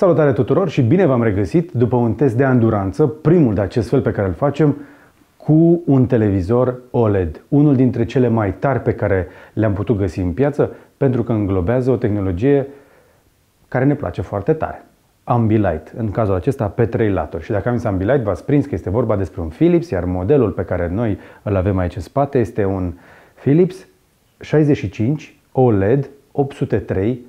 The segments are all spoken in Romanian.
Salutare tuturor și bine v-am regăsit după un test de anduranță, primul de acest fel pe care îl facem, cu un televizor OLED, unul dintre cele mai tari pe care le-am putut găsi în piață, pentru că înglobează o tehnologie care ne place foarte tare. Ambilight, în cazul acesta pe 3 laturi. Și dacă am zis Ambilight, v-ați prins că este vorba despre un Philips, iar modelul pe care noi îl avem aici în spate este un Philips 65 OLED 803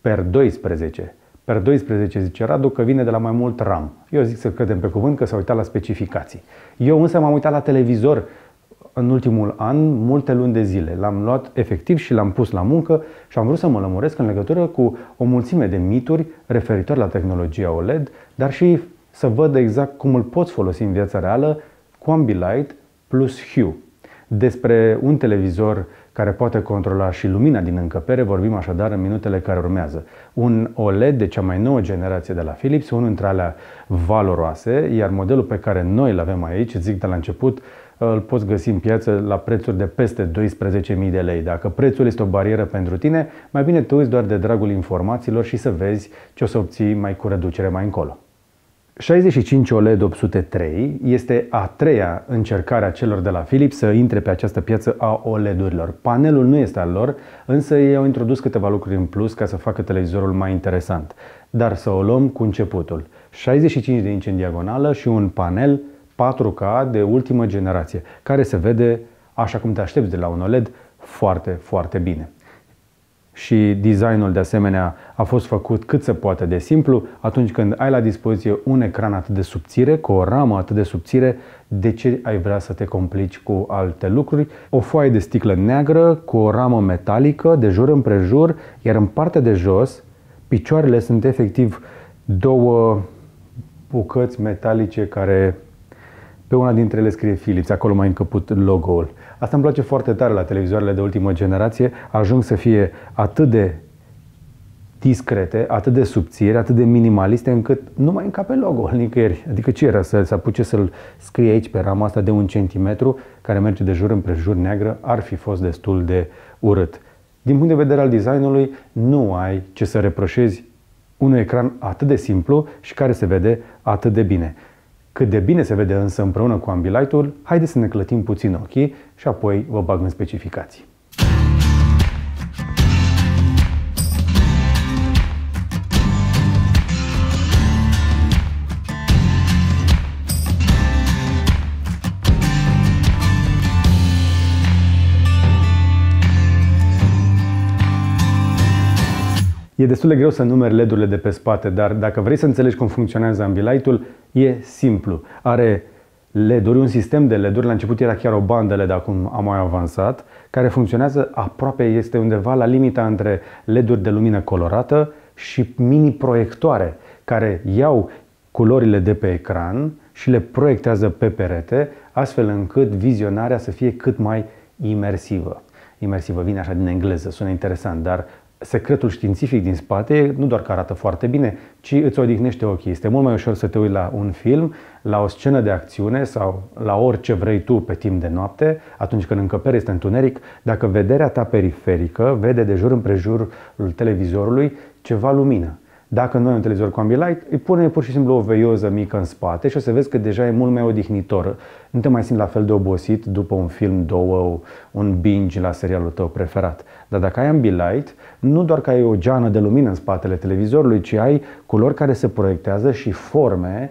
per 12 Per 12 zice Radu că vine de la mai mult RAM. Eu zic să credem pe cuvânt că s-a uitat la specificații. Eu însă m-am uitat la televizor în ultimul an, multe luni de zile. L-am luat efectiv și l-am pus la muncă și am vrut să mă lămuresc în legătură cu o mulțime de mituri referitor la tehnologia OLED, dar și să văd exact cum îl poți folosi în viața reală cu Ambilight plus Hue. Despre un televizor care poate controla și lumina din încăpere, vorbim așadar în minutele care urmează. Un OLED de cea mai nouă generație de la Philips, unul dintre alea valoroase, iar modelul pe care noi îl avem aici, zic de la început, îl poți găsi în piață la prețuri de peste 12.000 de lei. Dacă prețul este o barieră pentru tine, mai bine te uiți doar de dragul informațiilor și să vezi ce o să obții mai cu reducere mai încolo. 65 OLED 803 este a treia încercare a celor de la Philips să intre pe această piață a OLED-urilor. Panelul nu este al lor, însă ei au introdus câteva lucruri în plus ca să facă televizorul mai interesant. Dar să o luăm cu începutul. 65 de inci în diagonală și un panel 4K de ultimă generație, care se vede, așa cum te aștepți de la un OLED, foarte, foarte bine și designul de asemenea a fost făcut cât se poate de simplu, atunci când ai la dispoziție un ecran atât de subțire, cu o ramă atât de subțire, de ce ai vrea să te complici cu alte lucruri? O foaie de sticlă neagră cu o ramă metalică de jur împrejur, iar în partea de jos, picioarele sunt efectiv două bucăți metalice care pe una dintre ele scrie Philips, acolo mai încăput logo-ul. Asta îmi place foarte tare la televizoarele de ultimă generație. Ajung să fie atât de discrete, atât de subțiri, atât de minimaliste, încât nu mai încape logo-ul nicăieri. Adică ce era să, se apuce să-l scrie aici pe rama asta de un centimetru, care merge de jur împrejur neagră, ar fi fost destul de urât. Din punct de vedere al designului, nu ai ce să reproșezi un ecran atât de simplu și care se vede atât de bine. Cât de bine se vede însă împreună cu Ambilightul, haideți să ne clătim puțin ochii și apoi vă bag în specificații. E destul de greu să numeri LED-urile de pe spate, dar dacă vrei să înțelegi cum funcționează Ambilight-ul, e simplu. Are LED-uri, un sistem de LED-uri, la început era chiar o bandă LED, acum a mai avansat, care funcționează aproape, este undeva la limita între LED-uri de lumină colorată și mini-proiectoare, care iau culorile de pe ecran și le proiectează pe perete, astfel încât vizionarea să fie cât mai imersivă. Imersivă vine așa din engleză, sună interesant, dar secretul științific din spate, nu doar că arată foarte bine, ci îți odihnește ochii. Este mult mai ușor să te uiți la un film, la o scenă de acțiune sau la orice vrei tu pe timp de noapte, atunci când încăpere este întuneric, dacă vederea ta periferică vede de jur împrejurul televizorului ceva lumină. Dacă nu ai un televizor cu ambilight, îi pune pur și simplu o veioză mică în spate și o să vezi că deja e mult mai odihnitor. Nu te mai simți la fel de obosit după un film, două, un binge la serialul tău preferat. Dar dacă ai ambilight, nu doar că ai o geană de lumină în spatele televizorului, ci ai culori care se proiectează și forme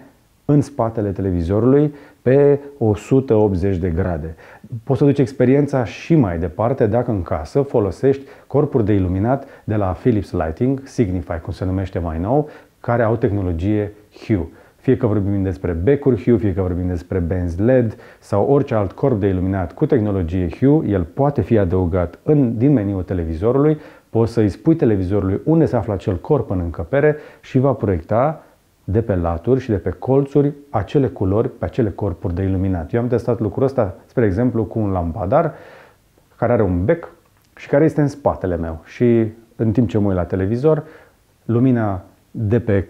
în spatele televizorului pe 180 de grade. Poți să duci experiența și mai departe dacă în casă folosești corpuri de iluminat de la Philips Lighting, Signify cum se numește mai nou, care au tehnologie Hue. Fie că vorbim despre becuri Hue, fie că vorbim despre Benz LED sau orice alt corp de iluminat cu tehnologie Hue, el poate fi adăugat în, din meniul televizorului, poți să îi spui televizorului unde se află acel corp în încăpere și va proiecta de pe laturi și de pe colțuri acele culori pe acele corpuri de iluminat. Eu am testat lucrul ăsta, spre exemplu, cu un lampadar care are un bec și care este în spatele meu. Și în timp ce mă uit la televizor, lumina de pe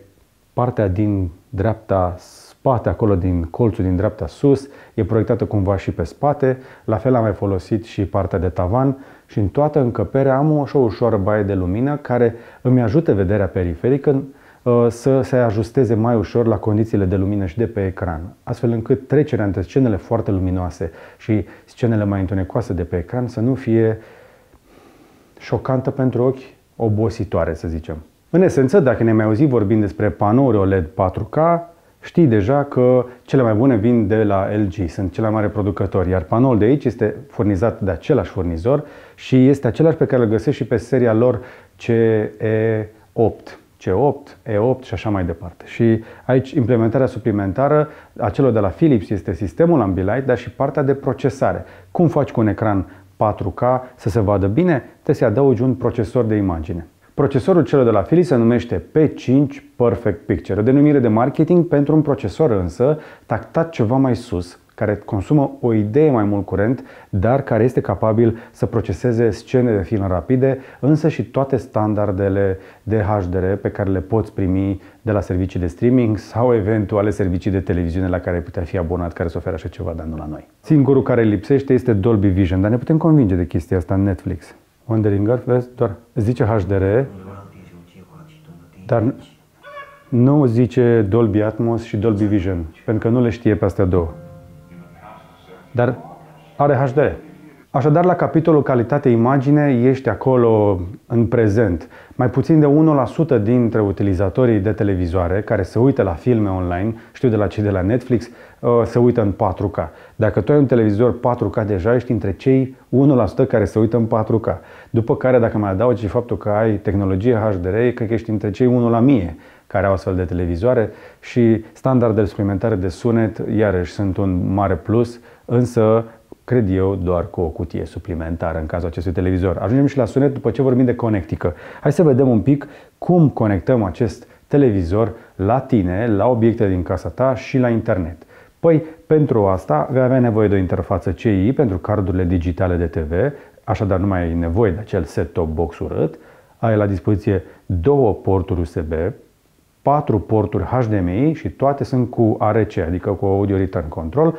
partea din dreapta spate, acolo din colțul din dreapta sus, e proiectată cumva și pe spate. La fel am mai folosit și partea de tavan și în toată încăperea am o, așa ușoară baie de lumină care îmi ajută vederea periferică Uh, să se ajusteze mai ușor la condițiile de lumină și de pe ecran, astfel încât trecerea între scenele foarte luminoase și scenele mai întunecoase de pe ecran să nu fie șocantă pentru ochi, obositoare să zicem. În esență, dacă ne mai auzit vorbind despre panouri OLED 4K, știi deja că cele mai bune vin de la LG, sunt cele mai mari producători, iar panoul de aici este furnizat de același furnizor și este același pe care îl găsești și pe seria lor CE8. C8, E8 și așa mai departe. Și aici implementarea suplimentară a celor de la Philips este sistemul Ambilight, dar și partea de procesare. Cum faci cu un ecran 4K să se vadă bine? Te să adaugi un procesor de imagine. Procesorul celor de la Philips se numește P5 Perfect Picture, o denumire de marketing pentru un procesor însă tactat ceva mai sus, care consumă o idee mai mult curent, dar care este capabil să proceseze scene de film rapide, însă și toate standardele de HDR pe care le poți primi de la servicii de streaming sau eventuale servicii de televiziune la care ai putea fi abonat care să oferă așa ceva, dar nu la noi. Singurul care lipsește este Dolby Vision, dar ne putem convinge de chestia asta în Netflix. Wandering Earth, vezi, doar zice HDR, dar nu zice Dolby Atmos și Dolby Vision, pentru că nu le știe pe astea două dar are HD. Așadar, la capitolul calitate-imagine, ești acolo în prezent. Mai puțin de 1% dintre utilizatorii de televizoare care se uită la filme online, știu de la cei de la Netflix, uh, se uită în 4K. Dacă tu ai un televizor 4K deja, ești între cei 1% care se uită în 4K. După care, dacă mai adaugi și faptul că ai tehnologie HDR, cred că ești între cei 1 la 1000 care au astfel de televizoare și standardele suplimentare de sunet, iarăși, sunt un mare plus, însă cred eu, doar cu o cutie suplimentară în cazul acestui televizor. Ajungem și la sunet după ce vorbim de conectică. Hai să vedem un pic cum conectăm acest televizor la tine, la obiecte din casa ta și la internet. Păi, pentru asta vei avea nevoie de o interfață CI pentru cardurile digitale de TV, așadar nu mai ai nevoie de acel set-top box urât. Ai la dispoziție două porturi USB patru porturi HDMI și toate sunt cu ARC, adică cu Audio Return Control.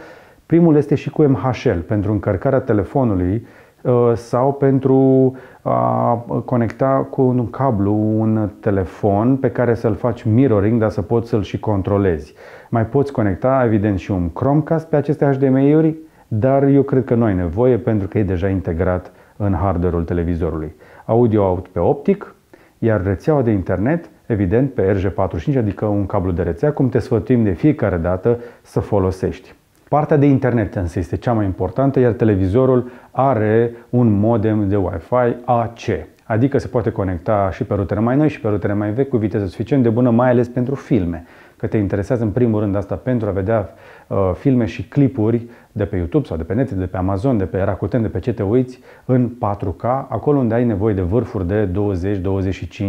Primul este și cu MHL pentru încărcarea telefonului uh, sau pentru a conecta cu un cablu un telefon pe care să-l faci mirroring, dar să poți să-l și controlezi. Mai poți conecta, evident, și un Chromecast pe aceste HDMI-uri, dar eu cred că nu ai nevoie pentru că e deja integrat în hardware-ul televizorului. Audio out pe optic, iar rețeaua de internet – evident pe rj 45 adică un cablu de rețea, cum te sfătuim de fiecare dată să folosești. Partea de internet însă este cea mai importantă, iar televizorul are un modem de Wi-Fi AC, adică se poate conecta și pe rutere mai noi și pe rutere mai vechi cu viteză suficient de bună, mai ales pentru filme că te interesează în primul rând asta pentru a vedea uh, filme și clipuri de pe YouTube sau de pe Netflix, de pe Amazon, de pe Rakuten, de pe ce te uiți, în 4K, acolo unde ai nevoie de vârfuri de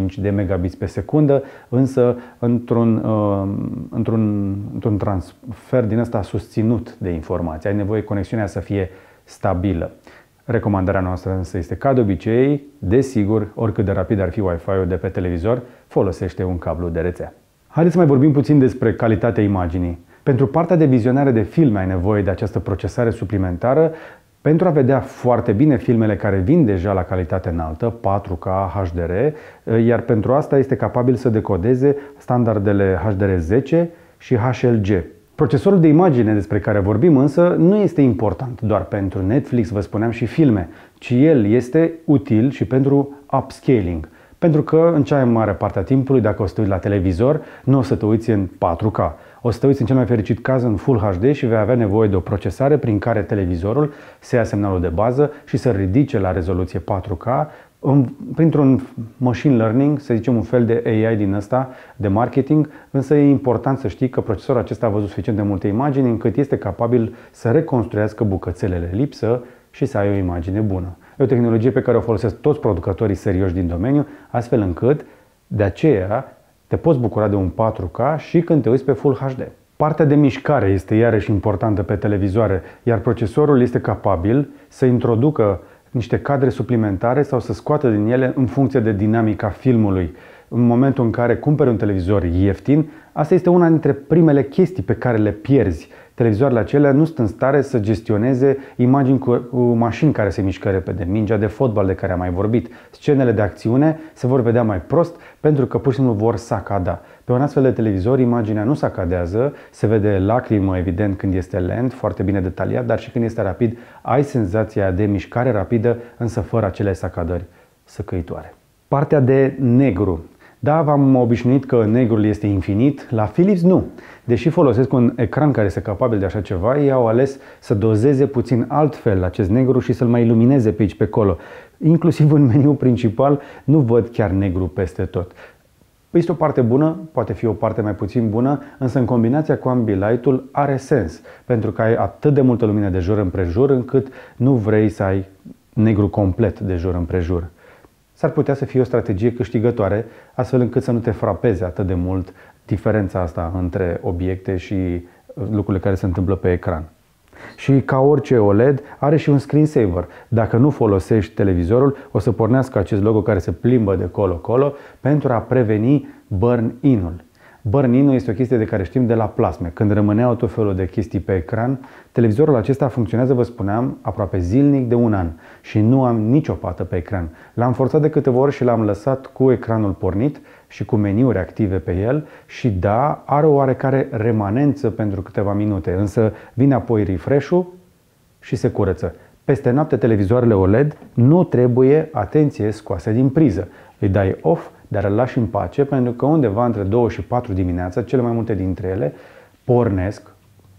20-25 de megabits pe secundă, însă într-un, uh, într-un, într-un transfer din asta susținut de informații. Ai nevoie conexiunea să fie stabilă. Recomandarea noastră însă este ca de obicei, desigur, oricât de rapid ar fi Wi-Fi-ul de pe televizor, folosește un cablu de rețea. Haideți să mai vorbim puțin despre calitatea imaginii. Pentru partea de vizionare de filme ai nevoie de această procesare suplimentară pentru a vedea foarte bine filmele care vin deja la calitate înaltă, 4K, HDR, iar pentru asta este capabil să decodeze standardele HDR10 și HLG. Procesorul de imagine despre care vorbim însă nu este important doar pentru Netflix, vă spuneam, și filme, ci el este util și pentru upscaling – pentru că în cea mai mare parte a timpului, dacă o să te uiți la televizor, nu o să te uiți în 4K. O să te uiți în cel mai fericit caz în Full HD și vei avea nevoie de o procesare prin care televizorul să ia semnalul de bază și să ridice la rezoluție 4K printr-un machine learning, să zicem un fel de AI din ăsta, de marketing, însă e important să știi că procesorul acesta a văzut suficient de multe imagini încât este capabil să reconstruiască bucățelele lipsă și să ai o imagine bună. E o tehnologie pe care o folosesc toți producătorii serioși din domeniu, astfel încât de aceea te poți bucura de un 4K și când te uiți pe Full HD. Partea de mișcare este iarăși importantă pe televizoare, iar procesorul este capabil să introducă niște cadre suplimentare sau să scoată din ele în funcție de dinamica filmului în momentul în care cumperi un televizor ieftin, asta este una dintre primele chestii pe care le pierzi. Televizoarele acelea nu sunt în stare să gestioneze imagini cu mașini care se mișcă repede, mingea de fotbal de care am mai vorbit, scenele de acțiune se vor vedea mai prost pentru că pur și simplu vor sacada. Pe un astfel de televizor imaginea nu sacadează, se vede lacrimă evident când este lent, foarte bine detaliat, dar și când este rapid ai senzația de mișcare rapidă, însă fără acele sacadări săcăitoare. Partea de negru da, v-am obișnuit că negrul este infinit, la Philips nu. Deși folosesc un ecran care este capabil de așa ceva, ei au ales să dozeze puțin altfel acest negru și să-l mai ilumineze pe aici pe acolo. Inclusiv în meniu principal nu văd chiar negru peste tot. Este o parte bună, poate fi o parte mai puțin bună, însă în combinația cu ambilight-ul are sens, pentru că ai atât de multă lumină de jur împrejur încât nu vrei să ai negru complet de jur împrejur s-ar putea să fie o strategie câștigătoare, astfel încât să nu te frapeze atât de mult diferența asta între obiecte și uh, lucrurile care se întâmplă pe ecran. Și ca orice OLED, are și un screensaver. Dacă nu folosești televizorul, o să pornească acest logo care se plimbă de colo-colo pentru a preveni burn-in-ul. Burn-in este o chestie de care știm de la plasme. Când rămâneau tot felul de chestii pe ecran, televizorul acesta funcționează, vă spuneam, aproape zilnic de un an și nu am nicio pată pe ecran. L-am forțat de câteva ori și l-am lăsat cu ecranul pornit și cu meniuri active pe el și da, are o oarecare remanență pentru câteva minute, însă vine apoi refresh-ul și se curăță. Peste noapte televizoarele OLED nu trebuie atenție scoase din priză. Îi dai off dar îl lași în pace pentru că undeva între 2 și 4 dimineața, cele mai multe dintre ele pornesc,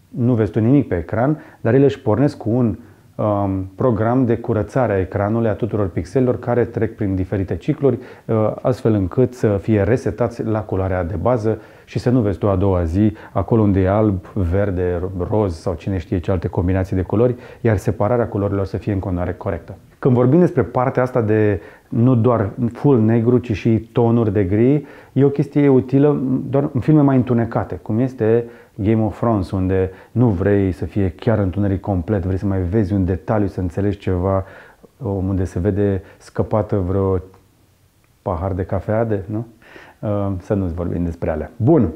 nu vezi tu nimic pe ecran, dar ele își pornesc cu un um, program de curățare a ecranului a tuturor pixelilor care trec prin diferite cicluri, uh, astfel încât să fie resetați la culoarea de bază și să nu vezi tu a doua zi acolo unde e alb, verde, roz sau cine știe ce alte combinații de culori, iar separarea culorilor să fie în continuare corectă. Când vorbim despre partea asta de nu doar full negru, ci și tonuri de gri, e o chestie utilă doar în filme mai întunecate, cum este Game of Thrones, unde nu vrei să fie chiar întuneric complet, vrei să mai vezi un detaliu, să înțelegi ceva, unde se vede scăpată vreo pahar de cafea, de, nu? Uh, să nu vorbim despre alea. Bun!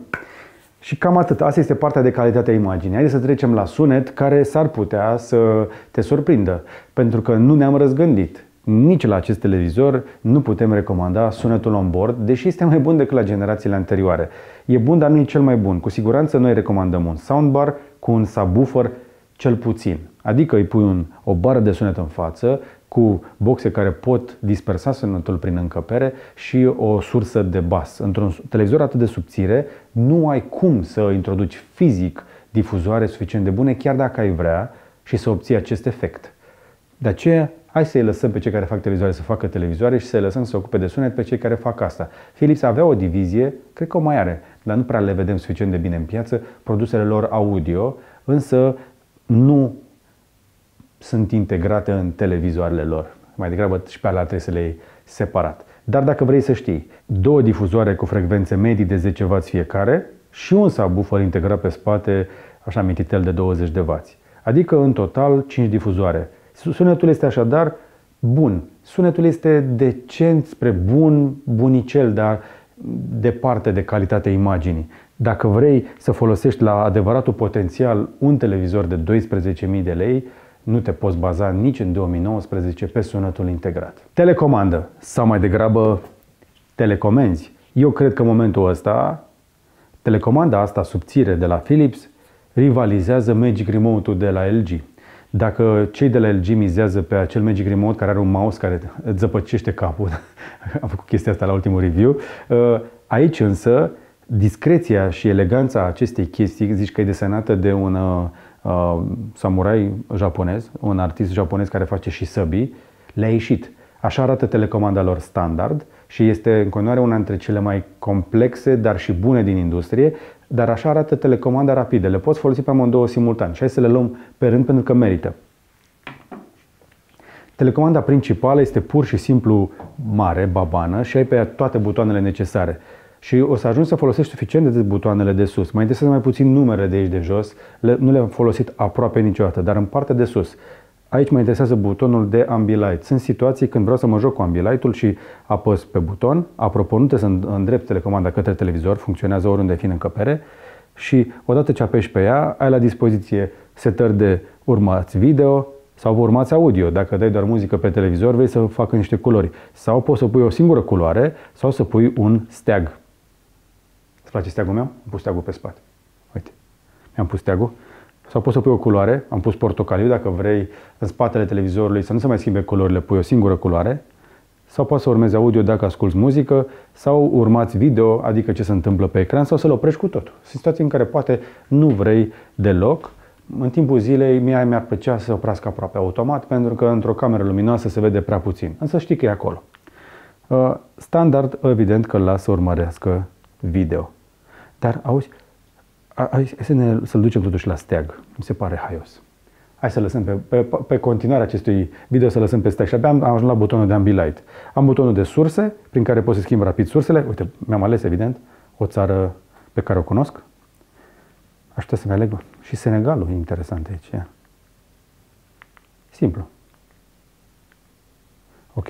Și cam atât. Asta este partea de calitate a imaginii. Haideți să trecem la sunet, care s-ar putea să te surprindă, pentru că nu ne-am răzgândit. Nici la acest televizor nu putem recomanda sunetul on board, deși este mai bun decât la generațiile anterioare. E bun, dar nu e cel mai bun. Cu siguranță noi recomandăm un soundbar cu un subwoofer cel puțin. Adică îi pui un, o bară de sunet în față, cu boxe care pot dispersa sunetul prin încăpere și o sursă de bas. Într-un televizor atât de subțire, nu ai cum să introduci fizic difuzoare suficient de bune, chiar dacă ai vrea, și să obții acest efect. De aceea, hai să-i lăsăm pe cei care fac televizoare să facă televizoare și să-i lăsăm să se ocupe de sunet pe cei care fac asta. Philips avea o divizie, cred că o mai are, dar nu prea le vedem suficient de bine în piață, produsele lor audio, însă nu sunt integrate în televizoarele lor. Mai degrabă și pe alea trebuie să le iei separat. Dar dacă vrei să știi, două difuzoare cu frecvențe medii de 10W fiecare și un subwoofer integrat pe spate, așa mititel de 20 de W. Adică în total 5 difuzoare. Sunetul este așadar bun. Sunetul este decent spre bun, bunicel, dar departe de calitatea imaginii. Dacă vrei să folosești la adevăratul potențial un televizor de 12.000 de lei, nu te poți baza nici în 2019 pe sunetul integrat. Telecomandă sau mai degrabă telecomenzi. Eu cred că în momentul ăsta telecomanda asta subțire de la Philips rivalizează Magic Remote-ul de la LG. Dacă cei de la LG mizează pe acel Magic Remote care are un mouse care îți zăpăcește capul, am făcut chestia asta la ultimul review, uh, aici însă discreția și eleganța acestei chestii, zici că e desenată de un uh, uh, samurai japonez, un artist japonez care face și săbi, le-a ieșit. Așa arată telecomanda lor standard și este în continuare una dintre cele mai complexe, dar și bune din industrie, dar așa arată telecomanda rapidă. Le poți folosi pe amândouă simultan și hai să le luăm pe rând pentru că merită. Telecomanda principală este pur și simplu mare, babană și ai pe ea toate butoanele necesare și o să ajungi să folosești suficient de des butoanele de sus. Mai interesează mai puțin numerele de aici de jos, le, nu le-am folosit aproape niciodată, dar în partea de sus. Aici mă interesează butonul de Ambilight. Sunt situații când vreau să mă joc cu Ambilightul și apăs pe buton. Apropo, nu trebuie să îndrept telecomanda către televizor, funcționează oriunde fi în încăpere. Și odată ce apeși pe ea, ai la dispoziție setări de urmați video, sau urmați audio. Dacă dai doar muzică pe televizor, vei să facă niște culori. Sau poți să pui o singură culoare sau să pui un steag place steagul meu? Am pus steagul pe spate. Uite, mi-am pus steagul. Sau poți să pui o culoare, am pus portocaliu dacă vrei, în spatele televizorului, să nu se mai schimbe culorile, pui o singură culoare. Sau poți să urmezi audio dacă asculti muzică, sau urmați video, adică ce se întâmplă pe ecran, sau să-l oprești cu totul. Sunt situații în care poate nu vrei deloc, în timpul zilei mie mi-ar plăcea să oprească aproape automat pentru că într-o cameră luminoasă se vede prea puțin, însă știi că e acolo. Uh, standard, evident că las să urmărească video. Dar, auzi, hai să ne, să-l ducem totuși la steag. Mi se pare haios. Hai să lăsăm pe, pe, pe continuarea acestui video să lăsăm pe steag. Și abia am, am ajuns la butonul de Ambilight. Am butonul de surse, prin care pot să schimb rapid sursele. Uite, mi-am ales, evident, o țară pe care o cunosc. Aș putea să-mi aleg. Și Senegalul e interesant aici. Simplu. Ok?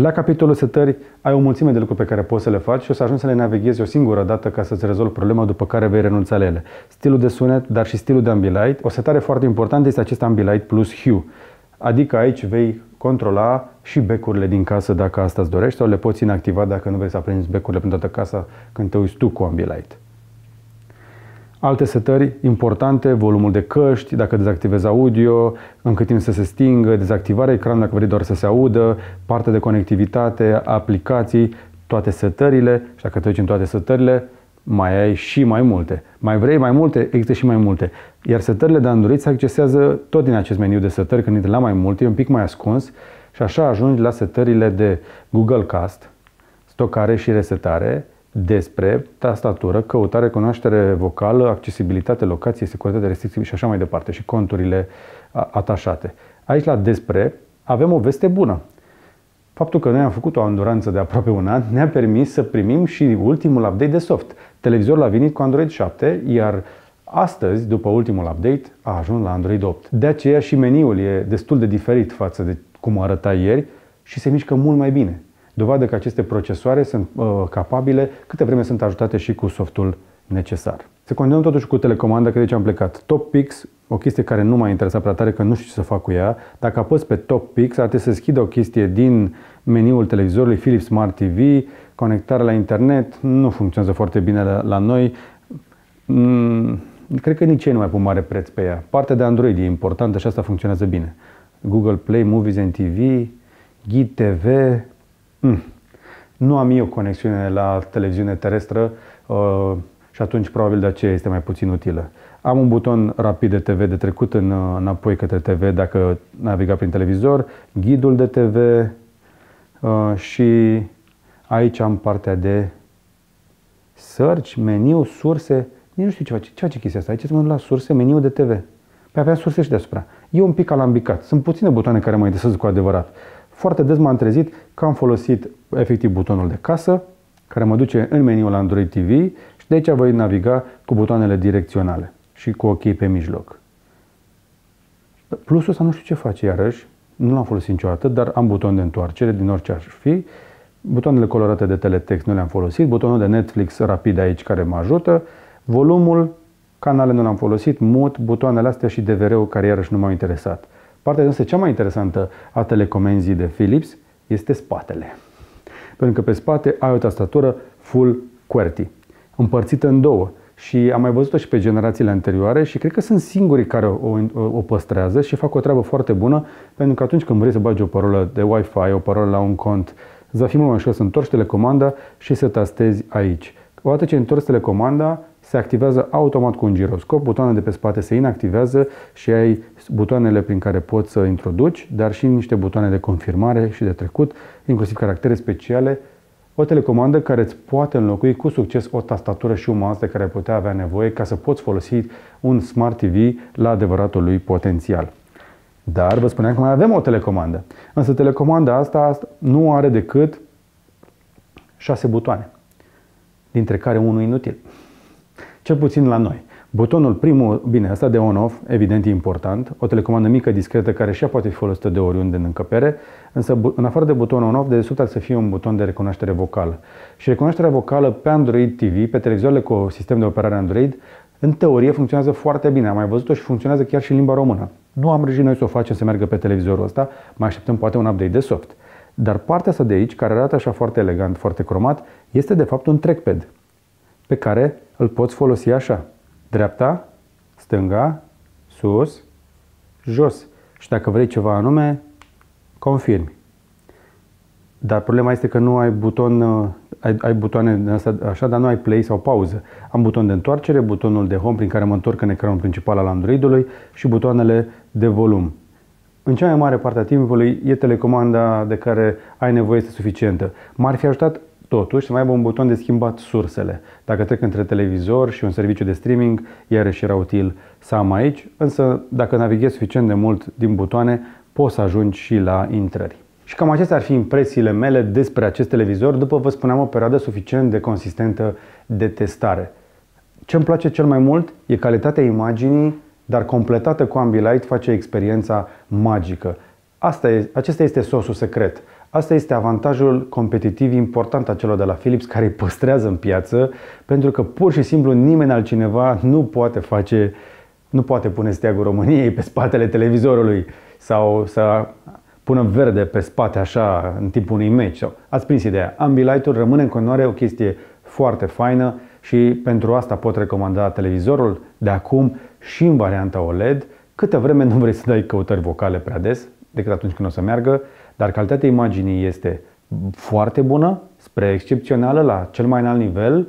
La capitolul setări ai o mulțime de lucruri pe care poți să le faci și o să ajungi să le navighezi o singură dată ca să-ți rezolvi problema după care vei renunța la ele. Stilul de sunet, dar și stilul de ambilight. O setare foarte importantă este acest ambilight plus hue. Adică aici vei controla și becurile din casă dacă asta îți dorești sau le poți inactiva dacă nu vrei să aprinzi becurile prin toată casa când te uiți tu cu ambilight alte setări importante, volumul de căști, dacă dezactivezi audio, în cât timp să se stingă, dezactivarea ecranului dacă vrei doar să se audă, partea de conectivitate, aplicații, toate setările și dacă te în toate setările, mai ai și mai multe. Mai vrei mai multe? Există și mai multe. Iar setările de Android se accesează tot din acest meniu de setări, când intri la mai multe, e un pic mai ascuns și așa ajungi la setările de Google Cast, stocare și resetare, despre tastatură, căutare, cunoaștere vocală, accesibilitate, locație, securitate, restricții și așa mai departe și conturile atașate. Aici la despre avem o veste bună. Faptul că noi am făcut o anduranță de aproape un an ne-a permis să primim și ultimul update de soft. Televizorul a venit cu Android 7, iar Astăzi, după ultimul update, a ajuns la Android 8. De aceea și meniul e destul de diferit față de cum arăta ieri și se mișcă mult mai bine dovadă că aceste procesoare sunt uh, capabile câte vreme sunt ajutate și cu softul necesar. Să continuăm totuși cu telecomanda, că de ce am plecat. Pix, o chestie care nu m-a interesat prea tare, că nu știu ce să fac cu ea. Dacă apăs pe Pix, ar trebui să schidă o chestie din meniul televizorului Philips Smart TV, conectare la internet, nu funcționează foarte bine la, la noi. Mm, cred că nici ei nu mai pun mare preț pe ea. Partea de Android e importantă și asta funcționează bine. Google Play, Movies and TV, Ghid TV, Hmm. nu am eu conexiune la televiziune terestră uh, și atunci probabil de aceea este mai puțin utilă. Am un buton rapid de TV de trecut în, uh, înapoi către TV dacă naviga prin televizor, ghidul de TV uh, și aici am partea de search, meniu, surse, nici nu știu ce face, ce face chestia asta. Aici mă la surse, meniu de TV. Pe păi avea surse și deasupra. E un pic alambicat. Sunt puține butoane care mă interesează cu adevărat. Foarte des m-am trezit că am folosit efectiv butonul de casă, care mă duce în meniul Android TV și de aici voi naviga cu butoanele direcționale și cu ochii pe mijloc. Plusul ăsta nu știu ce face iarăși, nu l-am folosit niciodată, dar am buton de întoarcere din orice ar fi. Butoanele colorate de teletext nu le-am folosit, butonul de Netflix rapid aici care mă ajută, volumul, canale nu l-am folosit, mut, butoanele astea și DVR-ul care iarăși nu m-au interesat. Partea însă cea mai interesantă a telecomenzii de Philips este spatele. Pentru că pe spate ai o tastatură full QWERTY, împărțită în două. Și am mai văzut-o și pe generațiile anterioare și cred că sunt singurii care o, o, o păstrează și fac o treabă foarte bună pentru că atunci când vrei să bagi o parolă de Wi-Fi, o parolă la un cont, îți va fi mult mai ușor să întorci telecomanda și să tastezi aici. Odată ce întorci telecomanda, se activează automat cu un giroscop, butoanele de pe spate se inactivează și ai butoanele prin care poți să introduci, dar și niște butoane de confirmare și de trecut, inclusiv caractere speciale, o telecomandă care îți poate înlocui cu succes o tastatură și un mouse de care ai putea avea nevoie ca să poți folosi un Smart TV la adevăratul lui potențial. Dar vă spuneam că mai avem o telecomandă. Însă telecomanda asta nu are decât 6 butoane dintre care unul inutil. Cel puțin la noi. Butonul primul, bine, asta de on-off, evident e important, o telecomandă mică, discretă, care și a poate fi folosită de oriunde în încăpere, însă în afară de butonul on-off, de sub ar să fie un buton de recunoaștere vocală. Și recunoașterea vocală pe Android TV, pe televizoarele cu sistem de operare Android, în teorie funcționează foarte bine, am mai văzut-o și funcționează chiar și în limba română. Nu am reușit noi să o facem să meargă pe televizorul ăsta, mai așteptăm poate un update de soft. Dar partea asta de aici, care arată așa foarte elegant, foarte cromat, este de fapt un trackpad pe care îl poți folosi așa. Dreapta, stânga, sus, jos. Și dacă vrei ceva anume, confirmi. Dar problema este că nu ai buton, uh, ai, ai butoane așa, dar nu ai play sau pauză. Am buton de întoarcere, butonul de home prin care mă întorc în ecranul principal al Android-ului și butoanele de volum în cea mai mare parte a timpului e telecomanda de care ai nevoie este suficientă. M-ar fi ajutat totuși să mai aibă un buton de schimbat sursele. Dacă trec între televizor și un serviciu de streaming, iarăși era util să am aici, însă dacă navighezi suficient de mult din butoane, poți să ajungi și la intrări. Și cam acestea ar fi impresiile mele despre acest televizor după, vă spuneam, o perioadă suficient de consistentă de testare. Ce îmi place cel mai mult e calitatea imaginii dar completată cu Ambilight face experiența magică. Asta e, acesta este sosul secret. Asta este avantajul competitiv important al celor de la Philips care îi păstrează în piață, pentru că pur și simplu nimeni altcineva nu poate face, nu poate pune steagul României pe spatele televizorului sau să pună verde pe spate așa în timpul unui meci. Sau, ați prins ideea. Ambilight-ul rămâne în continuare o chestie foarte faină și pentru asta pot recomanda televizorul de acum și în varianta OLED, câte vreme nu vrei să dai căutări vocale prea des, decât atunci când o să meargă, dar calitatea imaginii este foarte bună, spre excepțională, la cel mai înalt nivel.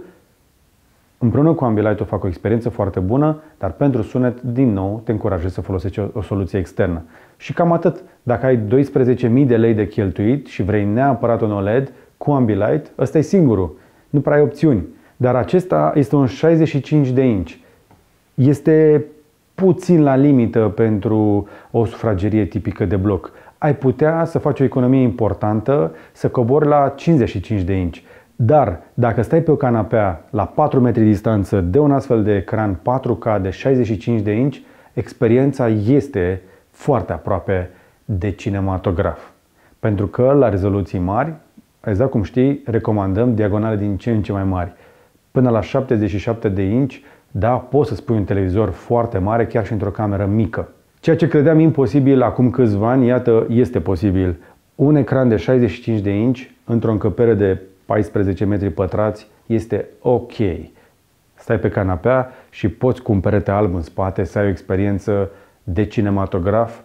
Împreună cu Ambilight o fac o experiență foarte bună, dar pentru sunet, din nou, te încurajez să folosești o, o soluție externă. Și cam atât. Dacă ai 12.000 de lei de cheltuit și vrei neapărat un OLED cu Ambilight, ăsta e singurul. Nu prea ai opțiuni. Dar acesta este un 65 de inci este puțin la limită pentru o sufragerie tipică de bloc. Ai putea să faci o economie importantă, să cobori la 55 de inci. Dar dacă stai pe o canapea la 4 metri distanță de un astfel de ecran 4K de 65 de inci, experiența este foarte aproape de cinematograf. Pentru că la rezoluții mari, exact cum știi, recomandăm diagonale din ce în ce mai mari, până la 77 de inci da, poți să-ți pui un televizor foarte mare chiar și într-o cameră mică. Ceea ce credeam imposibil acum câțiva ani, iată, este posibil. Un ecran de 65 de inci într-o încăpere de 14 metri pătrați este ok. Stai pe canapea și poți cu un perete alb în spate să ai o experiență de cinematograf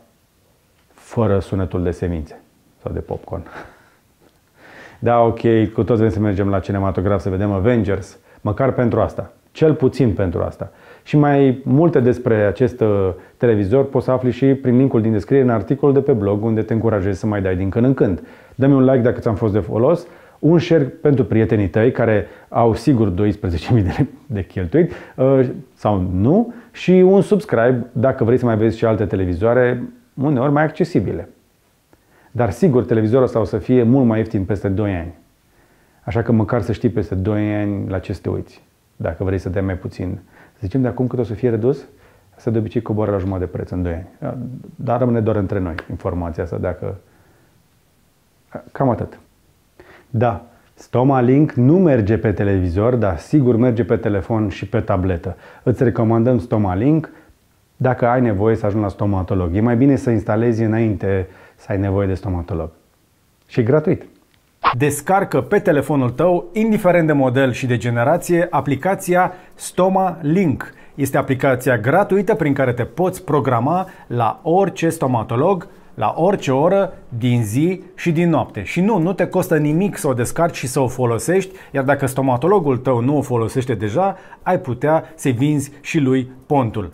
fără sunetul de semințe sau de popcorn. Da, ok, cu toți vrem să mergem la cinematograf să vedem Avengers, măcar pentru asta. Cel puțin pentru asta. Și mai multe despre acest uh, televizor poți să afli și prin linkul din descriere în articol de pe blog unde te încurajez să mai dai din când în când. Dă-mi un like dacă ți-am fost de folos, un share pentru prietenii tăi care au sigur 12.000 de, de cheltuit uh, sau nu și un subscribe dacă vrei să mai vezi și alte televizoare uneori mai accesibile. Dar sigur, televizorul ăsta o să fie mult mai ieftin peste 2 ani. Așa că măcar să știi peste 2 ani la ce te uiți dacă vrei să dea mai puțin. Să zicem de acum cât o să fie redus, să de obicei coboară la jumătate de preț în 2 ani. Dar rămâne doar între noi informația asta, dacă... Cam atât. Da, Stoma Link nu merge pe televizor, dar sigur merge pe telefon și pe tabletă. Îți recomandăm Stoma Link dacă ai nevoie să ajungi la stomatolog. E mai bine să instalezi înainte să ai nevoie de stomatolog. Și gratuit. Descarcă pe telefonul tău, indiferent de model și de generație, aplicația Stoma Link. Este aplicația gratuită prin care te poți programa la orice stomatolog, la orice oră, din zi și din noapte. Și nu, nu te costă nimic să o descarci și să o folosești, iar dacă stomatologul tău nu o folosește deja, ai putea să-i vinzi și lui pontul.